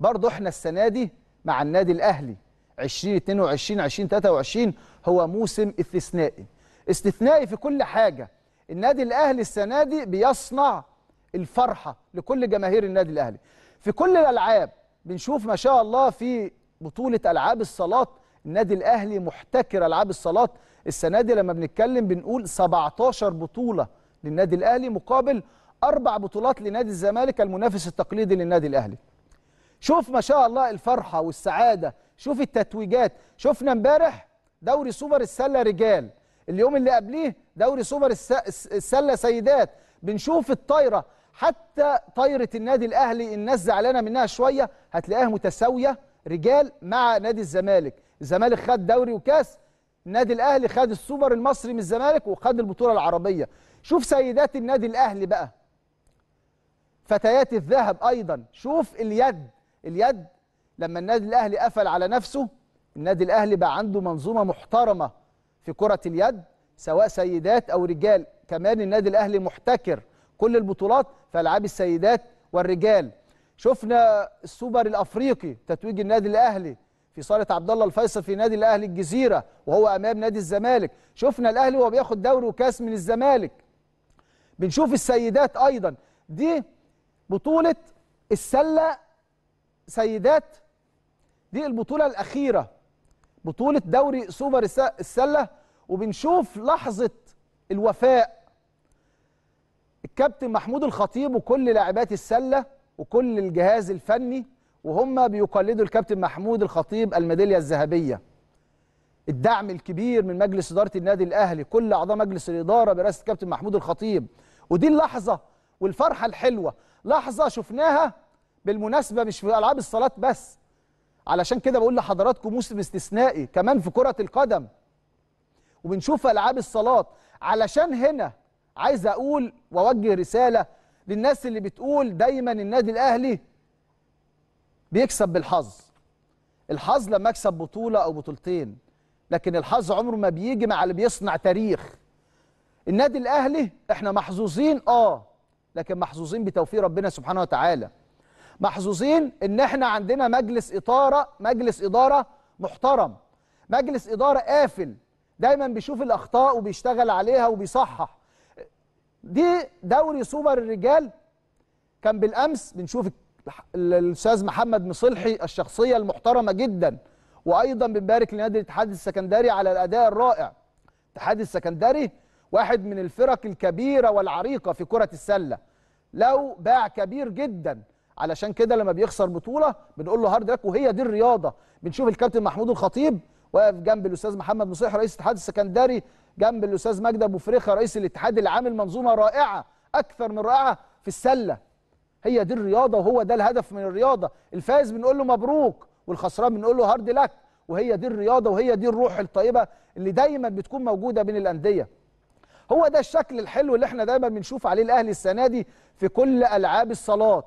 برضه احنا السنه دي مع النادي الاهلي 2022 2023 هو موسم استثنائي استثنائي في كل حاجه النادي الاهلي السنه دي بيصنع الفرحه لكل جماهير النادي الاهلي في كل الالعاب بنشوف ما شاء الله في بطوله العاب الصالات النادي الاهلي محتكر العاب الصالات السنه دي لما بنتكلم بنقول 17 بطوله للنادي الاهلي مقابل اربع بطولات لنادي الزمالك المنافس التقليدي للنادي الاهلي شوف ما شاء الله الفرحة والسعادة شوف التتويجات شفنا امبارح دوري سوبر السلة رجال اليوم اللي قبليه دوري سوبر السلة سيدات بنشوف الطايرة حتى طايرة النادي الأهلي الناس زعلانة منها شوية هتلاقيها متساوية رجال مع نادي الزمالك الزمالك خد دوري وكاس النادي الأهلي خد السوبر المصري من الزمالك وخد البطولة العربية شوف سيدات النادي الأهلي بقى فتيات الذهب أيضا شوف اليد اليد لما النادي الاهلي قفل على نفسه النادي الاهلي بقى عنده منظومه محترمه في كره اليد سواء سيدات او رجال كمان النادي الاهلي محتكر كل البطولات في العاب السيدات والرجال شفنا السوبر الافريقي تتويج النادي الاهلي في صاله عبد الله الفيصل في نادي الاهلي الجزيره وهو امام نادي الزمالك شفنا الاهلي وهو بياخد دوري وكاس من الزمالك بنشوف السيدات ايضا دي بطوله السله سيدات دي البطولة الأخيرة بطولة دوري سوبر السلة وبنشوف لحظة الوفاء الكابتن محمود الخطيب وكل لاعبات السلة وكل الجهاز الفني وهم بيقلدوا الكابتن محمود الخطيب الميدالية الذهبية الدعم الكبير من مجلس إدارة النادي الأهلي كل أعضاء مجلس الإدارة برئاسة الكابتن محمود الخطيب ودي اللحظة والفرحة الحلوة لحظة شفناها بالمناسبه مش في العاب الصالات بس علشان كده بقول لحضراتكم موسم استثنائي كمان في كره القدم وبنشوف العاب الصالات علشان هنا عايز اقول واوجه رساله للناس اللي بتقول دايما النادي الاهلي بيكسب بالحظ الحظ لما اكسب بطوله او بطولتين لكن الحظ عمره ما بيجي مع اللي بيصنع تاريخ النادي الاهلي احنا محظوظين اه لكن محظوظين بتوفيق ربنا سبحانه وتعالى محظوظين ان احنا عندنا مجلس اداره مجلس اداره محترم مجلس اداره قافل دايما بيشوف الاخطاء وبيشتغل عليها وبيصحح دي دوري سوبر الرجال كان بالامس بنشوف الاستاذ محمد مصلحي الشخصيه المحترمه جدا وايضا بنبارك لنادي الاتحاد السكندري على الاداء الرائع الاتحاد السكندري واحد من الفرق الكبيره والعريقه في كره السله لو باع كبير جدا علشان كده لما بيخسر بطوله بنقول له هارد لك وهي دي الرياضه بنشوف الكابتن محمود الخطيب واقف جنب الاستاذ محمد نصيح رئيس الاتحاد السكندري جنب الاستاذ مجدي ابو فريخه رئيس الاتحاد اللي عامل منظومه رائعه اكثر من رائعه في السله هي دي الرياضه وهو ده الهدف من الرياضه الفائز بنقول له مبروك والخسران بنقول له هارد لك وهي دي الرياضه وهي دي الروح الطيبه اللي دايما بتكون موجوده بين الانديه هو ده الشكل الحلو اللي احنا دايما بنشوف عليه الاهلي السنه دي في كل العاب الصالات